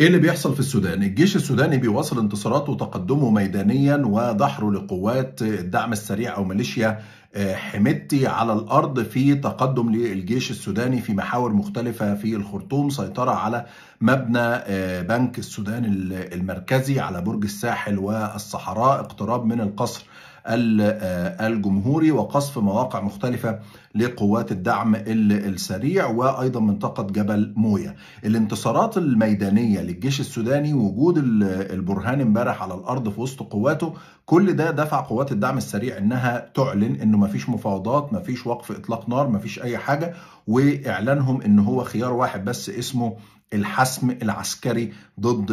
ايه اللي بيحصل في السودان؟ الجيش السوداني بيواصل انتصاراته وتقدمه ميدانيا ودحره لقوات الدعم السريع او ميليشيا آه، حميدتي على الارض في تقدم للجيش السوداني في محاور مختلفه في الخرطوم سيطره على مبنى آه، بنك السودان المركزي على برج الساحل والصحراء اقتراب من القصر آه، الجمهوري وقصف مواقع مختلفة لقوات الدعم السريع وأيضا منطقة جبل موية الانتصارات الميدانية للجيش السوداني وجود البرهان امبارح على الأرض في وسط قواته كل ده دفع قوات الدعم السريع انها تعلن انه مفيش مفاوضات مفيش وقف اطلاق نار مفيش اي حاجه واعلانهم ان هو خيار واحد بس اسمه الحسم العسكري ضد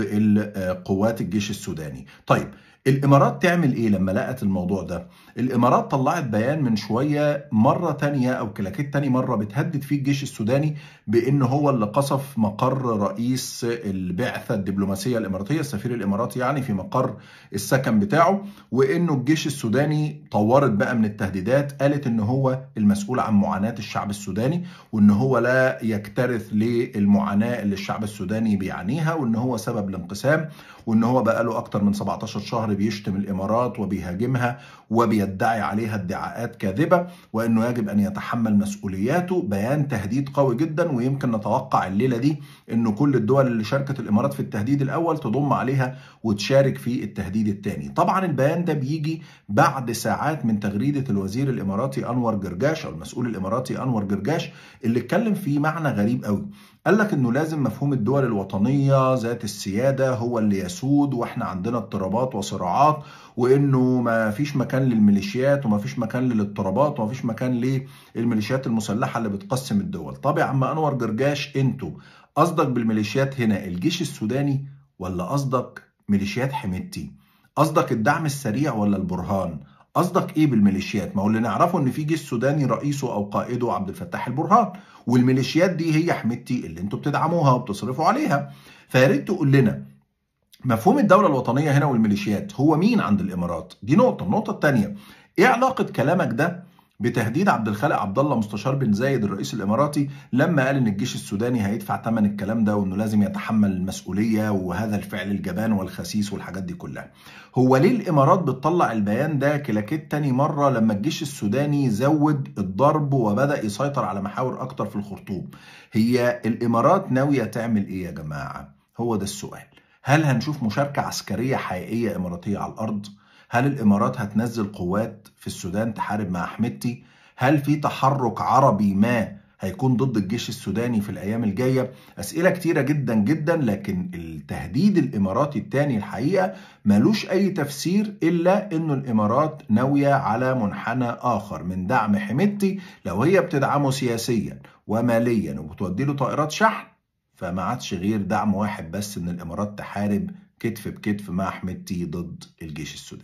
آه، قوات الجيش السوداني طيب الامارات تعمل ايه لما لقت الموضوع ده الامارات طلعت بيان من شويه مره تانية او كلاكيت تاني مره بتهدد فيه الجيش السوداني بان هو اللي قصف مقر رئيس البعثه الدبلوماسيه الاماراتيه السفير الاماراتي يعني في مقر السكن بتاعه وانه الجيش السوداني طورت بقى من التهديدات قالت ان هو المسؤول عن معاناه الشعب السوداني وان هو لا يكترث للمعاناه اللي الشعب السوداني بيعانيها وان هو سبب الانقسام وان هو بقى له اكتر من 17 شهر بيشتم الامارات وبيهاجمها وبيدعي عليها ادعاءات كاذبه وانه يجب ان يتحمل مسؤولياته بيان تهديد قوي جدا ويمكن نتوقع الليله دي انه كل الدول اللي شاركت الامارات في التهديد الاول تضم عليها وتشارك في التهديد الثاني طبعا البيان ده بيجي بعد ساعات من تغريده الوزير الاماراتي انور جرجاش او المسؤول الاماراتي انور جرجاش اللي اتكلم في معنى غريب قوي قال لك انه لازم مفهوم الدول الوطنيه ذات السياده هو اللي يسود واحنا عندنا اضطرابات وصراعات وانه ما فيش مكان للميليشيات وما فيش مكان للاضطرابات وما فيش مكان للميليشيات المسلحه اللي بتقسم الدول، طب يا عم انور جرجاش انتوا قصدك بالميليشيات هنا الجيش السوداني ولا قصدك ميليشيات حميدتي؟ قصدك الدعم السريع ولا البرهان؟ قصدك ايه بالميليشيات ما هو اللي نعرفه ان في جيش سوداني رئيسه او قائده عبد الفتاح البرهان والميليشيات دي هي حميدتي اللي انتوا بتدعموها وبتصرفوا عليها فيا ريت تقول لنا مفهوم الدوله الوطنيه هنا والميليشيات هو مين عند الامارات دي نقطه النقطه الثانيه ايه علاقه كلامك ده بتهديد عبد الخالق عبد الله مستشار بن زايد الرئيس الاماراتي لما قال ان الجيش السوداني هيدفع ثمن الكلام ده وانه لازم يتحمل المسؤوليه وهذا الفعل الجبان والخسيس والحاجات دي كلها. هو ليه الامارات بتطلع البيان ده كلاكيت تاني مره لما الجيش السوداني زود الضرب وبدا يسيطر على محاور اكتر في الخرطوم؟ هي الامارات ناويه تعمل ايه يا جماعه؟ هو ده السؤال. هل هنشوف مشاركه عسكريه حقيقيه اماراتيه على الارض؟ هل الامارات هتنزل قوات في السودان تحارب مع حميدتي هل في تحرك عربي ما هيكون ضد الجيش السوداني في الايام الجايه اسئله كتيره جدا جدا لكن التهديد الاماراتي الثاني الحقيقه ملوش اي تفسير الا انه الامارات ناويه على منحنى اخر من دعم حميدتي لو هي بتدعمه سياسيا وماليا وبتودي له طائرات شحن فما عادش غير دعم واحد بس ان الامارات تحارب كتف بكتف مع حميدتي ضد الجيش السوداني